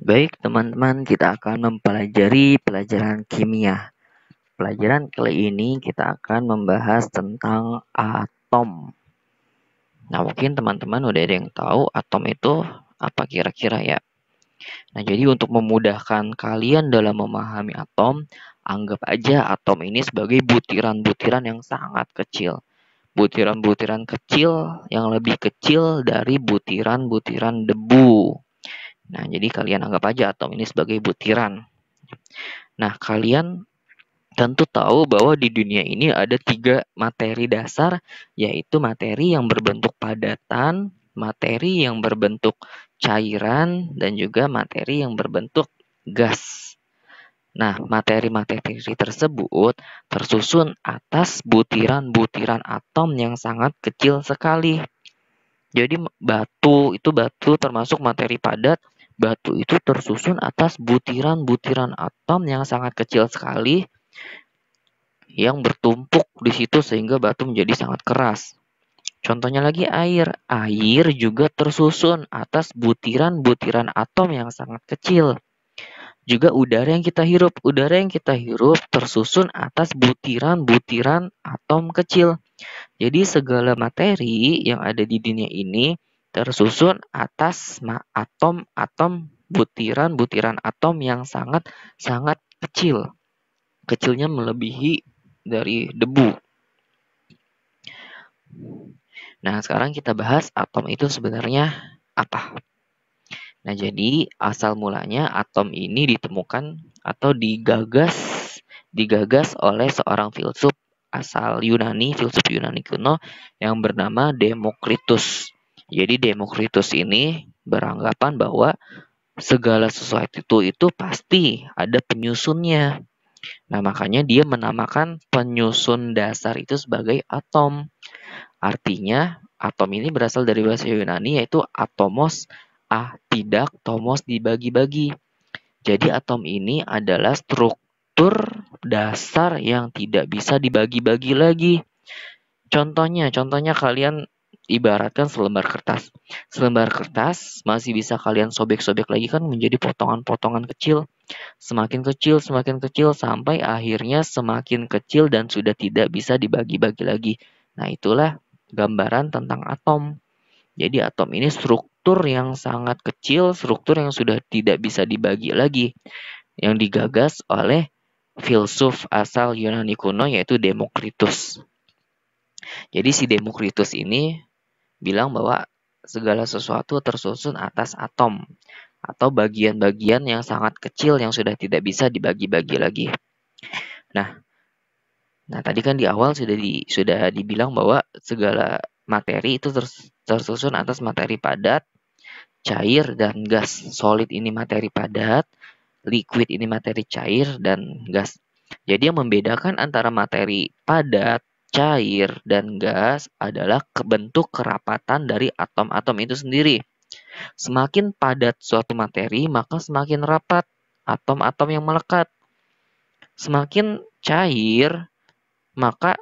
Baik, teman-teman, kita akan mempelajari pelajaran kimia. Pelajaran kali ini kita akan membahas tentang atom. Nah, mungkin teman-teman udah ada yang tahu atom itu apa kira-kira ya. Nah, jadi untuk memudahkan kalian dalam memahami atom, anggap aja atom ini sebagai butiran-butiran yang sangat kecil. Butiran-butiran kecil yang lebih kecil dari butiran-butiran debu. Nah, jadi kalian anggap aja atom ini sebagai butiran. Nah, kalian tentu tahu bahwa di dunia ini ada tiga materi dasar, yaitu materi yang berbentuk padatan, materi yang berbentuk cairan, dan juga materi yang berbentuk gas. Nah, materi-materi tersebut tersusun atas butiran-butiran atom yang sangat kecil sekali. Jadi batu itu batu termasuk materi padat Batu itu tersusun atas butiran-butiran atom yang sangat kecil sekali yang bertumpuk di situ sehingga batu menjadi sangat keras. Contohnya lagi air. Air juga tersusun atas butiran-butiran atom yang sangat kecil. Juga udara yang kita hirup. Udara yang kita hirup tersusun atas butiran-butiran atom kecil. Jadi segala materi yang ada di dunia ini tersusun atas atom-atom butiran-butiran atom yang sangat-sangat kecil. Kecilnya melebihi dari debu. Nah, sekarang kita bahas atom itu sebenarnya apa. Nah, jadi asal mulanya atom ini ditemukan atau digagas digagas oleh seorang filsuf asal Yunani, filsuf Yunani kuno yang bernama Demokritus. Jadi Demokritus ini beranggapan bahwa segala sesuatu itu pasti ada penyusunnya. Nah, makanya dia menamakan penyusun dasar itu sebagai atom. Artinya, atom ini berasal dari bahasa Yunani yaitu atomos, ah tidak, tomos dibagi-bagi. Jadi atom ini adalah struktur dasar yang tidak bisa dibagi-bagi lagi. Contohnya, contohnya kalian ibaratkan selembar kertas. Selembar kertas masih bisa kalian sobek-sobek lagi kan menjadi potongan-potongan kecil. Semakin kecil, semakin kecil sampai akhirnya semakin kecil dan sudah tidak bisa dibagi-bagi lagi. Nah, itulah gambaran tentang atom. Jadi atom ini struktur yang sangat kecil, struktur yang sudah tidak bisa dibagi lagi. Yang digagas oleh filsuf asal Yunani kuno yaitu Demokritus. Jadi si Demokritus ini bilang bahwa segala sesuatu tersusun atas atom atau bagian-bagian yang sangat kecil yang sudah tidak bisa dibagi-bagi lagi. Nah, nah tadi kan di awal sudah di, sudah dibilang bahwa segala materi itu tersusun atas materi padat, cair dan gas. Solid ini materi padat, liquid ini materi cair dan gas. Jadi yang membedakan antara materi padat cair dan gas adalah bentuk kerapatan dari atom-atom itu sendiri. Semakin padat suatu materi, maka semakin rapat atom-atom yang melekat. Semakin cair, maka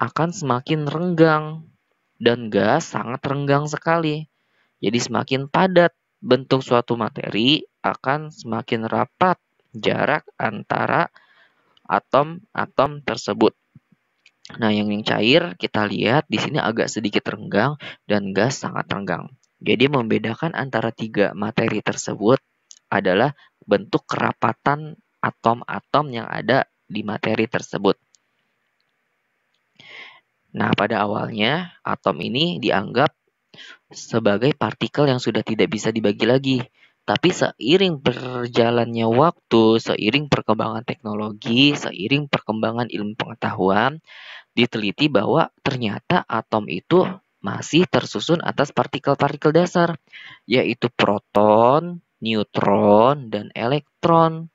akan semakin renggang dan gas sangat renggang sekali. Jadi semakin padat bentuk suatu materi akan semakin rapat jarak antara atom-atom tersebut. Nah, yang yang cair kita lihat di sini agak sedikit renggang dan gas sangat renggang. Jadi membedakan antara tiga materi tersebut adalah bentuk kerapatan atom-atom yang ada di materi tersebut. Nah, pada awalnya atom ini dianggap sebagai partikel yang sudah tidak bisa dibagi lagi. Tapi seiring berjalannya waktu, seiring perkembangan teknologi, seiring perkembangan ilmu pengetahuan, diteliti bahwa ternyata atom itu masih tersusun atas partikel-partikel dasar, yaitu proton, neutron, dan elektron.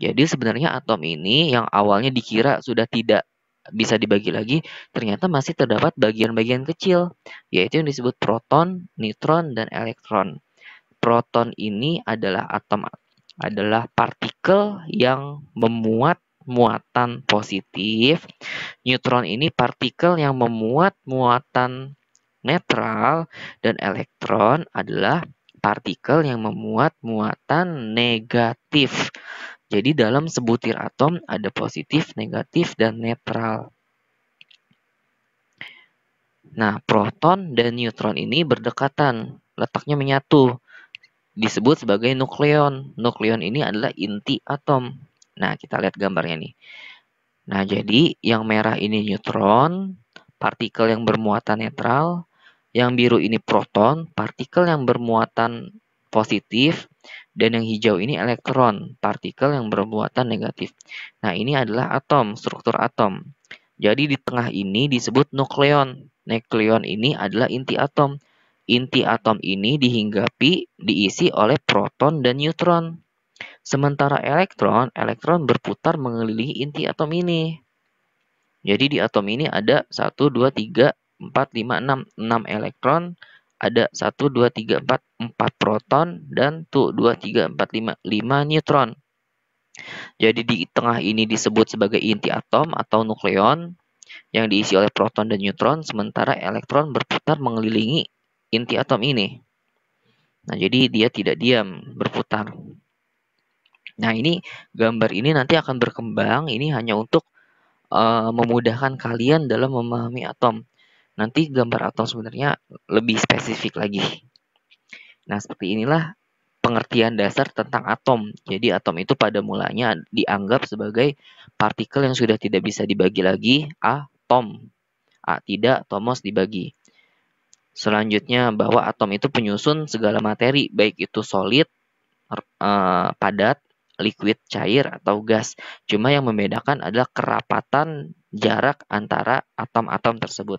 Jadi sebenarnya atom ini yang awalnya dikira sudah tidak bisa dibagi lagi, ternyata masih terdapat bagian-bagian kecil, yaitu yang disebut proton, neutron, dan elektron. Proton ini adalah atom adalah partikel yang memuat muatan positif. Neutron ini partikel yang memuat muatan netral dan elektron adalah partikel yang memuat muatan negatif. Jadi dalam sebutir atom ada positif, negatif, dan netral. Nah, proton dan neutron ini berdekatan, letaknya menyatu. Disebut sebagai nukleon. Nukleon ini adalah inti atom. Nah, kita lihat gambarnya nih. Nah, jadi yang merah ini neutron, partikel yang bermuatan netral, yang biru ini proton, partikel yang bermuatan positif, dan yang hijau ini elektron, partikel yang bermuatan negatif. Nah, ini adalah atom, struktur atom. Jadi di tengah ini disebut nukleon. Nukleon ini adalah inti atom. Inti atom ini dihinggapi diisi oleh proton dan neutron. Sementara elektron, elektron berputar mengelilingi inti atom ini. Jadi di atom ini ada 1, 2, 3, 4, 5, 6, 6 elektron, ada 1, 2, 3, 4, 4 proton, dan tuh 2, 3, 4, 5, 5 neutron. Jadi di tengah ini disebut sebagai inti atom atau nukleon yang diisi oleh proton dan neutron, sementara elektron berputar mengelilingi inti atom ini. Nah, jadi dia tidak diam, berputar. Nah, ini gambar ini nanti akan berkembang. Ini hanya untuk uh, memudahkan kalian dalam memahami atom. Nanti gambar atom sebenarnya lebih spesifik lagi. Nah, seperti inilah pengertian dasar tentang atom. Jadi, atom itu pada mulanya dianggap sebagai partikel yang sudah tidak bisa dibagi lagi, atom. A tidak, tomos dibagi. Selanjutnya, bahwa atom itu penyusun segala materi, baik itu solid, eh, padat, liquid, cair, atau gas. Cuma yang membedakan adalah kerapatan jarak antara atom-atom tersebut.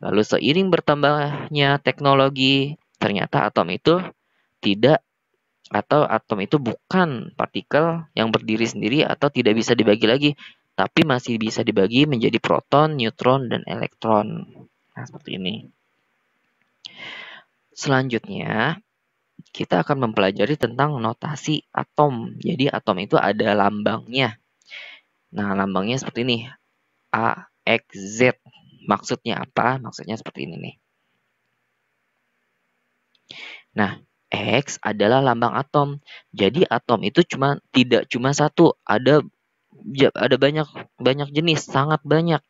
Lalu seiring bertambahnya teknologi, ternyata atom itu tidak atau atom itu bukan partikel yang berdiri sendiri atau tidak bisa dibagi lagi, tapi masih bisa dibagi menjadi proton, neutron, dan elektron. Nah, seperti ini. Selanjutnya, kita akan mempelajari tentang notasi atom. Jadi atom itu ada lambangnya. Nah, lambangnya seperti ini. A, X, Z. Maksudnya apa? Maksudnya seperti ini nih. Nah, X adalah lambang atom. Jadi atom itu cuma tidak cuma satu, ada ada banyak banyak jenis, sangat banyak.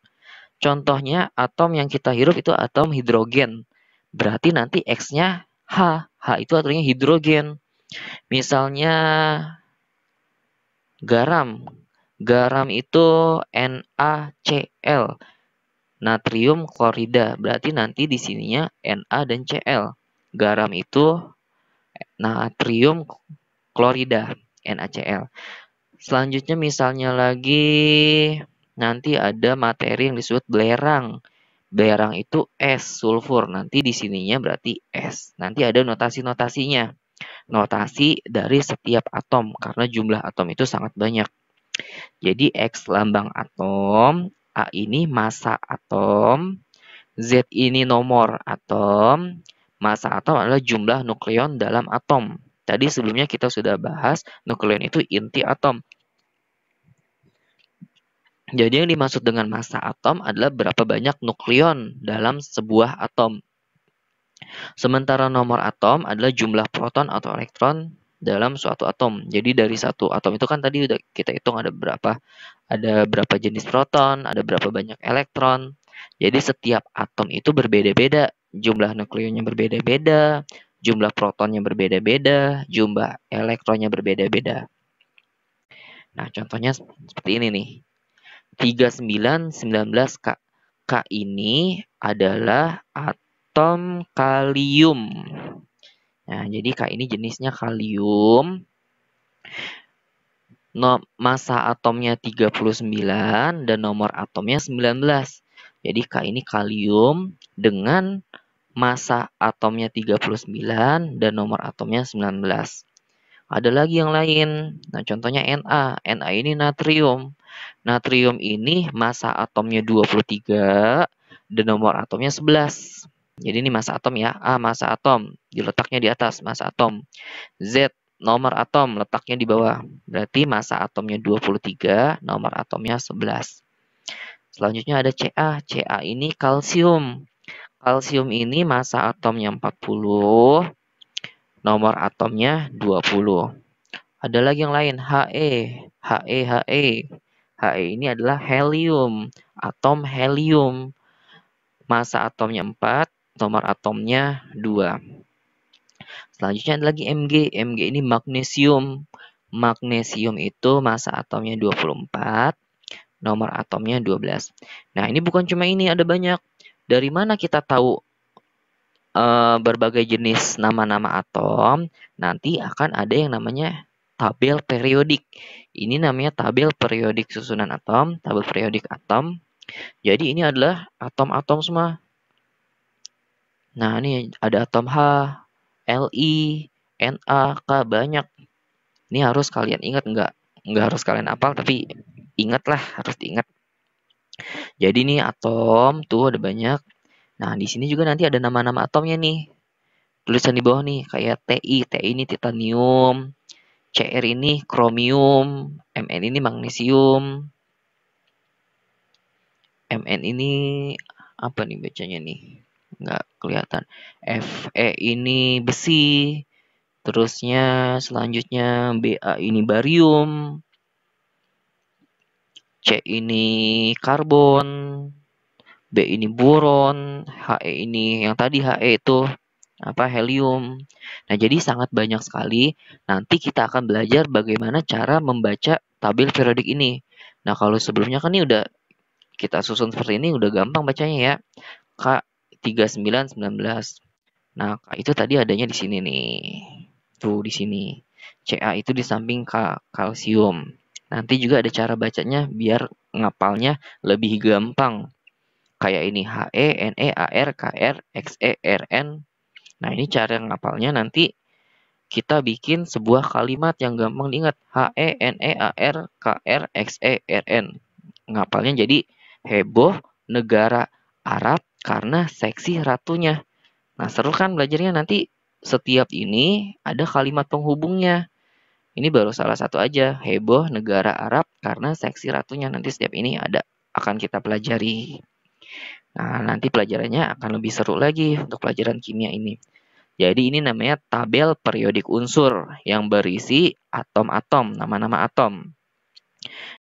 Contohnya atom yang kita hirup itu atom hidrogen. Berarti nanti X-nya H. H itu artinya hidrogen. Misalnya garam. Garam itu NaCl. Natrium klorida. Berarti nanti di sininya Na dan Cl. Garam itu natrium klorida, NaCl. Selanjutnya misalnya lagi nanti ada materi yang disebut belerang belerang itu S sulfur. Nanti di sininya berarti S. Nanti ada notasi-notasinya. Notasi dari setiap atom karena jumlah atom itu sangat banyak. Jadi X lambang atom, A ini massa atom, Z ini nomor atom, massa atom adalah jumlah nukleon dalam atom. Tadi sebelumnya kita sudah bahas nukleon itu inti atom. Jadi yang dimaksud dengan massa atom adalah berapa banyak nukleon dalam sebuah atom. Sementara nomor atom adalah jumlah proton atau elektron dalam suatu atom. Jadi dari satu atom itu kan tadi udah kita hitung ada berapa ada berapa jenis proton, ada berapa banyak elektron. Jadi setiap atom itu berbeda-beda, jumlah nukleonnya berbeda-beda, jumlah protonnya berbeda-beda, jumlah elektronnya berbeda-beda. Nah, contohnya seperti ini nih. 3919K. K ini adalah atom kalium. Nah, jadi K ini jenisnya kalium. No, masa atomnya 39 dan nomor atomnya 19. Jadi K ini kalium dengan masa atomnya 39 dan nomor atomnya 19. Ada lagi yang lain. Nah, contohnya Na. Na ini natrium. Natrium ini massa atomnya 23 dan nomor atomnya 11. Jadi ini massa atom ya. A massa atom, diletaknya di atas massa atom. Z nomor atom, letaknya di bawah. Berarti massa atomnya 23, nomor atomnya 11. Selanjutnya ada Ca. Ca ini kalsium. Kalsium ini massa atomnya 40, nomor atomnya 20. Ada lagi yang lain, He. He, He. He ini adalah helium, atom helium. Masa atomnya 4, nomor atomnya 2. Selanjutnya ada lagi Mg. Mg ini magnesium. Magnesium itu masa atomnya 24, nomor atomnya 12. Nah, ini bukan cuma ini, ada banyak. Dari mana kita tahu uh, berbagai jenis nama-nama atom? Nanti akan ada yang namanya tabel periodik. Ini namanya tabel periodik susunan atom, tabel periodik atom. Jadi ini adalah atom-atom semua. Nah, ini ada atom H, Li, Na, K banyak. Ini harus kalian ingat nggak? Nggak harus kalian apal, tapi ingatlah harus diingat. Jadi ini atom tuh ada banyak. Nah, di sini juga nanti ada nama-nama atomnya nih. Tulisan di bawah nih kayak Ti, Ti ini titanium, CR ini kromium, MN ini magnesium, MN ini apa nih bacanya nih? Nggak kelihatan. FE ini besi, terusnya selanjutnya BA ini barium, C ini karbon, B ini boron, HE ini yang tadi HE itu apa helium. Nah, jadi sangat banyak sekali. Nanti kita akan belajar bagaimana cara membaca tabel periodik ini. Nah, kalau sebelumnya kan ini udah kita susun seperti ini udah gampang bacanya ya. K3919. Nah, K itu tadi adanya di sini nih. Tuh di sini. CA itu di samping K, kalsium. Nanti juga ada cara bacanya biar ngapalnya lebih gampang. Kayak ini HE, NE, AR, KR, XE, RN, Nah, ini cara ngapalnya nanti kita bikin sebuah kalimat yang gampang diingat. H E N E A R K R X E R N. Ngapalnya jadi heboh negara Arab karena seksi ratunya. Nah, seru kan belajarnya nanti setiap ini ada kalimat penghubungnya. Ini baru salah satu aja, heboh negara Arab karena seksi ratunya. Nanti setiap ini ada akan kita pelajari. Nah, nanti pelajarannya akan lebih seru lagi untuk pelajaran kimia ini. Jadi ini namanya tabel periodik unsur yang berisi atom-atom, nama-nama atom.